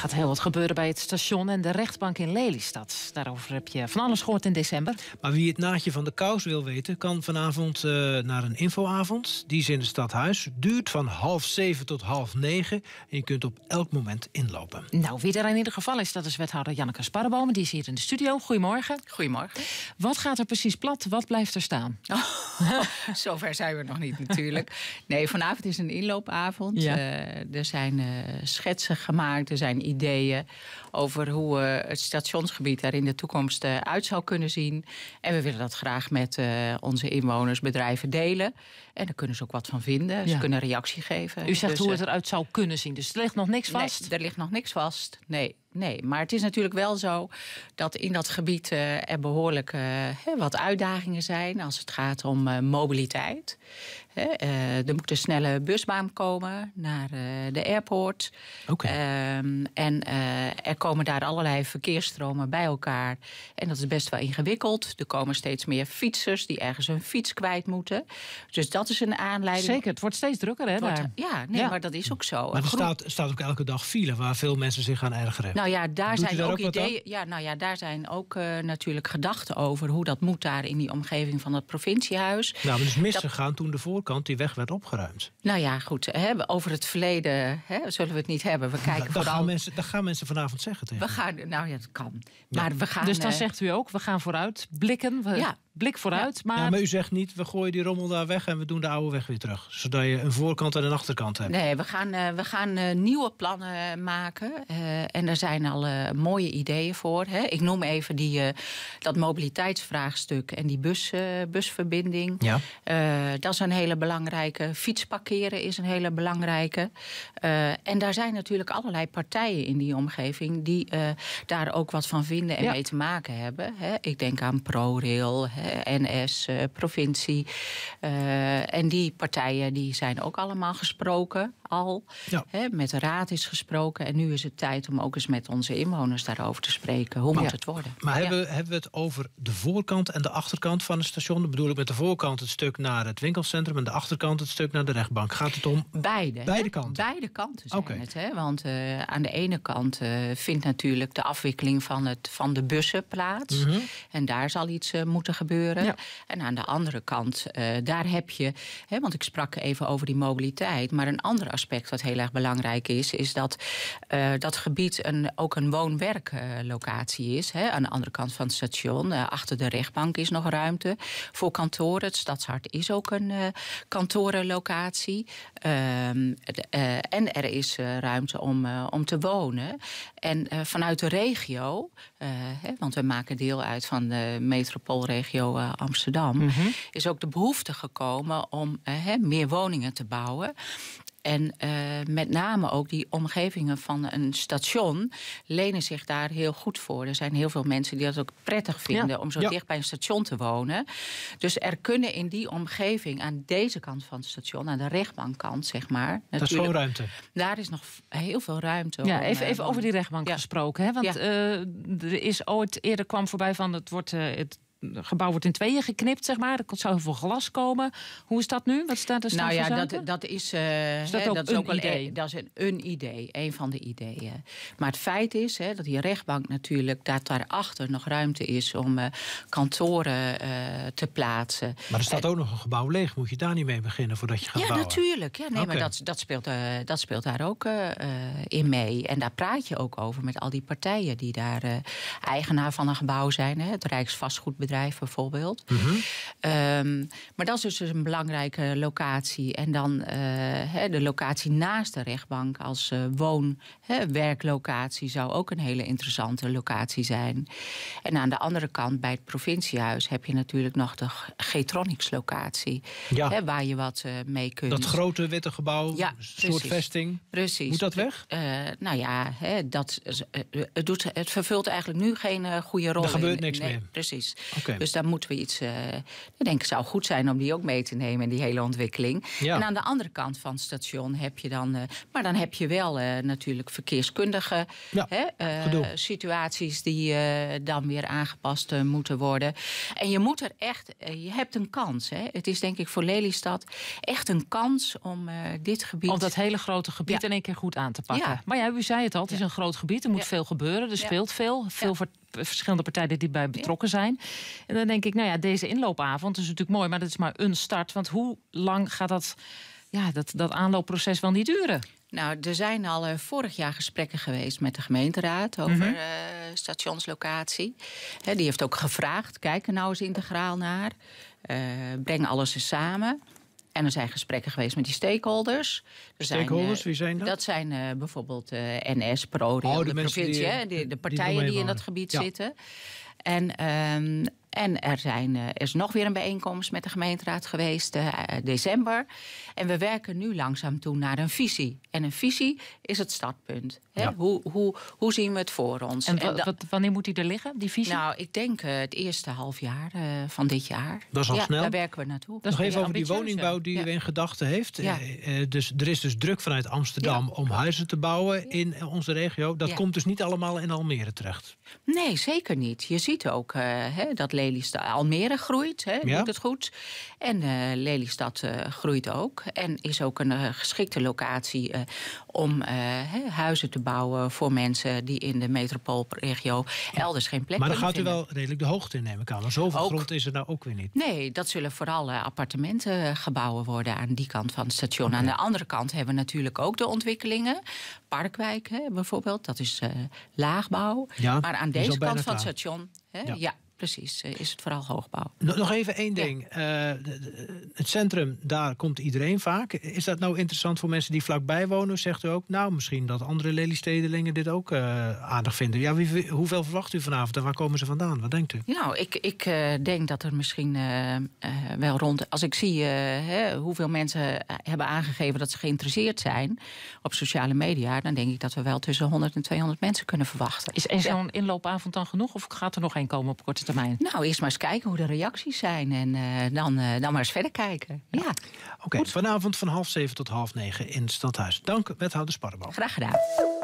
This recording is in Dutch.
gaat heel wat gebeuren bij het station en de rechtbank in Lelystad. Daarover heb je van alles gehoord in december. Maar wie het naadje van de kous wil weten, kan vanavond eh, naar een infoavond. Die is in het stadhuis. Duurt van half zeven tot half negen. En je kunt op elk moment inlopen. Nou, wie er in ieder geval is, dat is wethouder Janneke Sparreboom. Die is hier in de studio. Goedemorgen. Goedemorgen. Wat gaat er precies plat? Wat blijft er staan? Oh, zover zijn we nog niet natuurlijk. Nee, vanavond is een inloopavond. Ja. Eh, er zijn eh, schetsen gemaakt. Er zijn ideeën over hoe eh, het stationsgebied er in de toekomst eh, uit zou kunnen zien. En we willen dat graag met eh, onze inwoners, bedrijven delen. En daar kunnen ze ook wat van vinden. Ze kunnen reactie geven. U zegt dus, hoe het eruit zou kunnen zien. Dus er ligt nog niks vast? er ligt nog niks vast. Nee, nee. Maar het is natuurlijk wel zo dat in dat gebied eh, er behoorlijk eh, wat uitdagingen zijn als het gaat om eh, mobiliteit. er moet een snelle busbaan komen naar de airport. Oké. Ehm, en er komen daar allerlei verkeersstromen bij elkaar. En dat is best wel ingewikkeld. Er komen steeds meer fietsers die ergens hun fiets kwijt moeten. Dus dat is een aanleiding. Zeker, het wordt steeds drukker hè, daar. Ja, nee, maar dat is ook zo. Maar er staat, staat ook elke dag file waar veel mensen zich aan ergeren. Nou ja, daar zijn ook, ideeën. Ja, nou ja, daar zijn ook eh, natuurlijk gedachten over hoe dat moet daar in die omgeving van dat provinciehuis. Nou, we het is misgegaan toen de voorkant die weg werd opgeruimd. Nou ja, goed. Hè, over het verleden hè, zullen we het niet hebben. We kijken dat, vooral... gaan mensen, gaan mensen vanavond zeggen tegen. We gaan, nou ja, dat kan. Maar we gaan, dus dan eh, zegt u ook, we gaan vooruit blikken. We... Ja blik vooruit. Maar... Ja, maar u zegt niet, we gooien die rommel daar weg en we doen de oude weg weer terug. Zodat je een voorkant en een achterkant hebt. Nee, we gaan, eh, we gaan eh, nieuwe plannen eh, maken. en er zijn al mooie ideeën voor. Hè. Ik noem even die, dat mobiliteitsvraagstuk en die bus, busverbinding. Ja. dat is een hele belangrijke. Fietsparkeren is een hele belangrijke. en daar zijn natuurlijk allerlei partijen in die omgeving... die daar ook wat van vinden en mee te maken hebben. Hè. Ik denk aan ProRail... Eh, NS, eh, provincie. Eh, en die partijen die zijn ook allemaal gesproken al. met de raad is gesproken. En nu is het tijd om ook eens met onze inwoners daarover te spreken. Hoe moet het worden? Maar hebben, we, hebben we het over de voorkant en de achterkant van het station? Dan bedoel ik met de voorkant het stuk naar het winkelcentrum... en de achterkant het stuk naar de rechtbank. Gaat het om beide, beide kanten? Beide kanten zijn het. Hè? Want aan de ene kant uh, vindt natuurlijk de afwikkeling van, het, van de bussen plaats. Mhm. En daar zal iets moeten gebeuren en aan de andere kant, eh, daar heb je, hè, want ik sprak even over die mobiliteit, maar een ander aspect wat heel erg belangrijk is, is dat eh, dat gebied een, ook een woon-werklocatie is. Hè. Aan de andere kant van het station, eh, achter de rechtbank is nog ruimte voor kantoren. Het Stadshart is ook een kantorenlocatie. Ehm, en er is ruimte om, om te wonen. En vanuit de regio, hè, want we maken deel uit van de metropoolregio eh, Amsterdam, mhm. is ook de behoefte gekomen om eh, hè, meer woningen te bouwen. En eh, met name ook die omgevingen van een station lenen zich daar heel goed voor. Er zijn heel veel mensen die dat ook prettig vinden om zo dicht bij een station te wonen. Dus er kunnen in die omgeving, aan deze kant van het station, aan de rechtbankkant zeg maar. Dat is ruimte. Daar is nog heel veel ruimte. Ja, even, even over die rechtbank gesproken. Hè? Want er is ooit eerder kwam voorbij van het wordt. het het gebouw wordt in tweeën geknipt, zeg maar. Er zou heel veel glas komen. Hoe is dat nu? Wat staat er Nou ja, dat, dat is, eh, dat, ook is ook een idee. Een, dat is e- een, idee, een van de ideeën. Maar het feit is dat die rechtbank natuurlijk dat daarachter nog ruimte is om eh, kantoren eh, te plaatsen. Maar er staat ook nog een gebouw leeg. Moet je daar niet mee beginnen voordat je gaat ja, bouwen? Ja, natuurlijk. nee, maar dat, dat, speelt, dat speelt daar ook in mee. En daar praat je ook over met al die partijen die daar eigenaar van een gebouw zijn. het Rijksvastgoedbedrijf bijvoorbeeld. Mhm. Ehm, maar dat is dus een belangrijke locatie. En dan eh, de locatie naast de rechtbank als eh, woon-werklocatie zou ook een hele interessante locatie zijn. En aan de andere kant bij het provinciehuis heb je natuurlijk nog de getronics locatie. Ja. waar je wat eh, mee kunt. Dat grote witte gebouw, ja, soort vesting. Precies. Moet dat weg? nou ja, dat, het, doet, het vervult eigenlijk nu geen goede rol. Er gebeurt niks meer. Precies. Oh. Dus daar moeten we iets. Eh, ik denk het zou goed zijn om die ook mee te nemen in die hele ontwikkeling. En aan de andere kant van het station heb je dan. Eh, maar dan heb je wel eh, natuurlijk verkeerskundige situaties die dan weer aangepast moeten worden. En je moet er echt. je hebt een kans. Hè. Het is denk ik voor Lelystad echt een kans om dit gebied. Om dat hele grote gebied in één keer goed aan te pakken. Maar ja, u zei het al, het is een groot gebied. Er moet veel gebeuren. Er speelt veel. Veel verschillende partijen die bij betrokken zijn. En dan denk ik, nou ja, deze inloopavond is natuurlijk mooi, maar dat is maar een start. Want hoe lang gaat dat, ja, dat, dat aanloopproces wel niet duren? Nou, er zijn al eh, vorig jaar gesprekken geweest met de gemeenteraad over mhm. eh, stationslocatie. die heeft ook gevraagd: kijk er nou eens integraal naar. Uh, breng alles eens samen. En er zijn gesprekken geweest met die stakeholders. Er stakeholders, eh, wie zijn dat? Dat zijn eh, bijvoorbeeld uh, eh, NS, ProRail, oh, de, provincie, de, partijen die, in dat gebied zitten. En ehm, en er, zijn, eh, er is nog weer een bijeenkomst met de gemeenteraad geweest, uh, december. En we werken nu langzaam toe naar een visie. En een visie is het startpunt. Hè? Hoe, hoe, hoe zien we het voor ons? En, wanneer moet die er liggen, die visie? Nou, ik denk eh, het eerste half jaar van dit jaar. Dat is al snel. Daar werken we naartoe. Dat nog even over die woningbouw die u in gedachten heeft. dus, er is dus druk vanuit Amsterdam om huizen te bouwen in onze regio. Dat komt dus niet allemaal in Almere terecht. Nee, zeker niet. Je ziet ook hè, dat Almere groeit, hè, ja. het goed. En uh, Lelystad eh, groeit ook. En is ook een eh, geschikte locatie om huizen te bouwen voor mensen die in de metropoolregio elders geen plek hebben. Maar dan gaat u wel redelijk de hoogte in, nemen, kan. Maar zoveel grond is er nou ook weer niet. Nee, dat zullen vooral appartementen gebouwen worden aan die kant van het station. Aan de andere kant hebben we natuurlijk ook de ontwikkelingen. Parkwijk hè, bijvoorbeeld, dat is laagbouw. maar aan deze kant van het station. Hè, ja precies eh, is het vooral hoogbouw. Nog even één ding. Eh, het centrum, daar komt iedereen vaak. Is dat nou interessant voor mensen die vlakbij wonen? Zegt u ook, nou misschien dat andere Lelystedelingen dit ook uh, aardig vinden. Ja, hoeveel verwacht u vanavond en waar komen ze vandaan? Wat denkt u? Nou, ik, ik denk dat er misschien wel rond... Als ik zie hè, hoeveel mensen hebben aangegeven dat ze geïnteresseerd zijn op sociale media... dan denk ik dat we wel tussen 100 en 200 mensen kunnen verwachten. Is, is zo'n inloopavond dan genoeg of gaat er nog één komen op korte nou, eerst maar eens kijken hoe de reacties zijn en eh, dan, eh, dan maar eens verder kijken. Ja. Oké, vanavond van half zeven tot half negen in Stadhuis. Dank, wethouder Sparrenbal. Graag gedaan.